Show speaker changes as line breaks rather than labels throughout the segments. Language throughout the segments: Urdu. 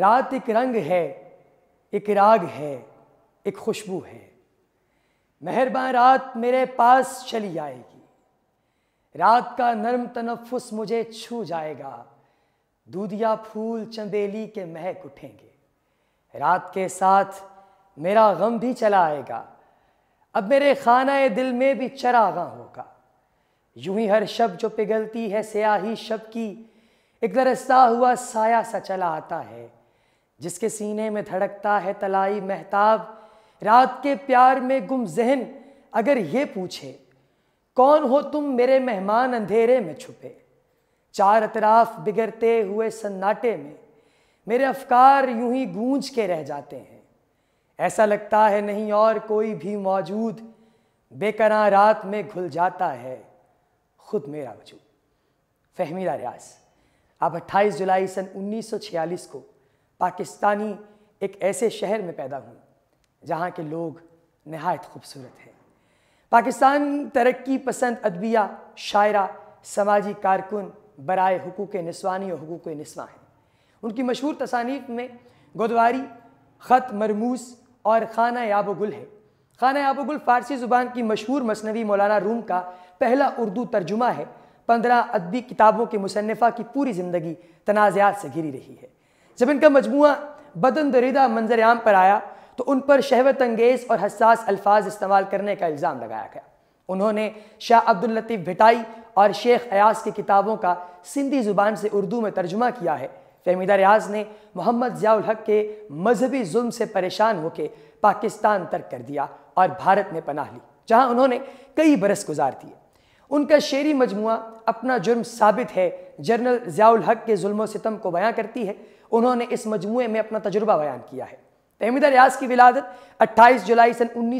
رات ایک رنگ ہے ایک راگ ہے ایک خوشبو ہے مہرباں رات میرے پاس چلی آئے گی رات کا نرم تنفس مجھے چھو جائے گا دودیا پھول چندیلی کے مہک اٹھیں گے رات کے ساتھ میرا غم بھی چلا آئے گا اب میرے خانہ دل میں بھی چراغاں ہوگا یوں ہی ہر شب جو پگھلتی ہے سیاہی شب کی ایک درستہ ہوا سایہ سا چلا آتا ہے جس کے سینے میں دھڑکتا ہے تلائی مہتاب رات کے پیار میں گم ذہن اگر یہ پوچھے کون ہو تم میرے مہمان اندھیرے میں چھپے چار اطراف بگڑتے ہوئے سناٹے میں میرے افکار یوں ہی گونج کے رہ جاتے ہیں ایسا لگتا ہے نہیں اور کوئی بھی موجود بے کراں رات میں گھل جاتا ہے خود میرا وجود فہمیدہ ریاض آپ اٹھائیس جولائی سن انیس سو چھیالیس کو پاکستانی ایک ایسے شہر میں پیدا ہوں جہاں کے لوگ نہایت خوبصورت ہیں پاکستان ترقی پسند ادبیہ شاعرہ سماجی کارکن برائے حقوق نسوانی اور حقوق نسواں ہیں ان کی مشہور تصانیف میں گودواری خط مرموز اور خانہ یاب و گل ہے خانہ یاب و گل فارسی زبان کی مشہور مصنوی مولانا روم کا پہلا اردو ترجمہ ہے پندرہ ادبی کتابوں کے مصنفہ کی پوری زندگی تنازعات سے گھری رہی ہے جب ان کا مجموعہ بدن دریدہ منظر عام پر آیا تو ان پر شہوت انگیز اور حساس الفاظ استعمال کرنے کا الزام لگایا گیا انہوں نے شاہ عبداللطیف بھٹائی اور شیخ ایاز کی کتابوں کا سندھی زبان سے اردو میں ترجمہ کیا ہے فہمیدہ ریاض نے محمد ضیاء الحق کے مذہبی ظلم سے پریشان ہو کے پاکستان ترک کر دیا اور بھارت میں پناہ لی جہاں انہوں نے کئی برس گزار دیے ان کا شعری مجموعہ اپنا جرم ثابت ہے جنرل ضیاء الحق کے ظلم و ستم کو بیان کرتی ہے انہوں نے اس مجموعے میں اپنا تجربہ بیان کیا ہے ریاض کی ولادت جولائی سن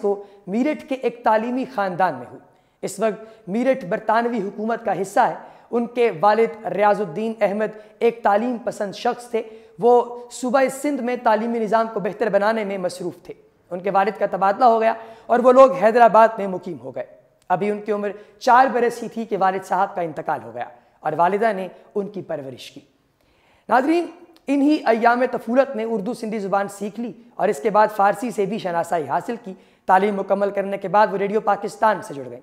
کو کے کے ایک تعلیمی خاندان میں ہوئی اس وقت برطانوی حکومت کا حصہ ہے ان والد ریاض الدین احمد ایک تعلیم پسند شخص تھے وہ صوبہ سندھ میں تعلیمی نظام کو بہتر بنانے میں مصروف تھے ان کے والد کا تبادلہ ہو گیا اور وہ لوگ حیدرآباد میں مقیم ہو گئے ابھی ان کی عمر چار برس ہی تھی کہ والد صاحب کا انتقال ہو گیا اور والدہ نے ان کی پرورش کی ناظرین انہی ایام تفولت نے اردو سندھی زبان سیکھ لی اور اس کے بعد فارسی سے بھی شناسائی حاصل کی تعلیم مکمل کرنے کے بعد وہ ریڈیو پاکستان سے جڑ گئے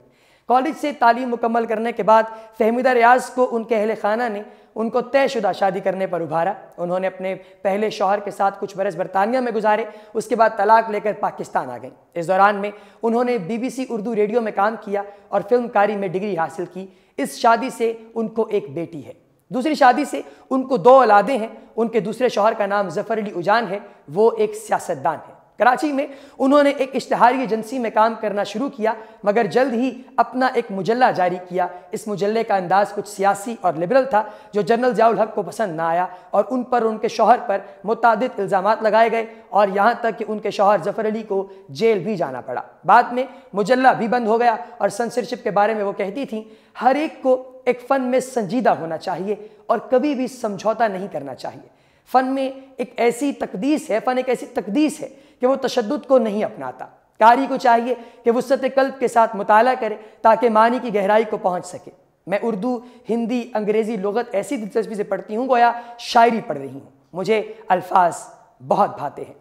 کالج سے تعلیم مکمل کرنے کے بعد فہمیدہ ریاض کو ان کے اہل خانہ نے ان کو طے شدہ شادی کرنے پر ابھارا انہوں نے اپنے پہلے شوہر کے ساتھ کچھ برس برطانیہ میں گزارے اس کے بعد طلاق لے کر پاکستان آ گئی اس دوران میں انہوں نے B B C Urdu radio میں کام کیا اور فلم کاری میں ڈگری حاصل کی اس شادی سے ان کو ایک بیٹی ہے دوسری شادی سے ان کو دو اولادیں ہیں ان کے دوسرے شوہر کا نام ظفر علی اجان ہے وہ ایک سیاستدان ہے کراچی میں انہوں نے ایک اشتہاری ایجنسی میں کام کرنا شروع کیا مگر جلد ہی اپنا ایک مجلہ جاری کیا اس مجلے کا انداز کچھ سیاسی اور لبرل تھا جو جنرل ضیاء الحق کو پسند نہ آیا اور ان پر ان کے شوہر پر متعدد الزامات لگائے گئے اور یہاں تک کہ ان کے شوہر ظفر علی کو جیل بھی جانا پڑا بعد میں مجلہ بھی بند ہو گیا اور سنسرشپ کے بارے میں وہ کہتی تھیں ہر ایک کو ایک فن میں سنجیدہ ہونا چاہیے اور کبھی بھی سمجھوتا نہیں کرنا چاہیے فن میں ایک ایسی تقدیس ہے فن ایک ایسی تقدیس ہے کہ وہ تشدد کو نہیں اپناتا قاری کو چاہیے کہ وسط قلب کے ساتھ مطالعہ کرے تاکہ معنی کی گہرائی کو پہنچ سکے میں اردو ہندی انگریزی لغت ایسی دلچسپی سے پڑھتی ہوں گویا شاعری پڑھ رہی ہوں مجھے الفاظ بہت بھاتے ہیں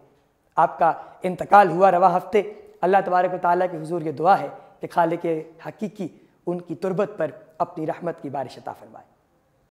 آپ کا انتقال ہوا روا ہفتے اللہ تبارک و تعالیٰ کے حضور یہ دعا ہے کہ خالق حقیقی ان کی تربت پر اپنی رحمت کی بارش عطا فرمائے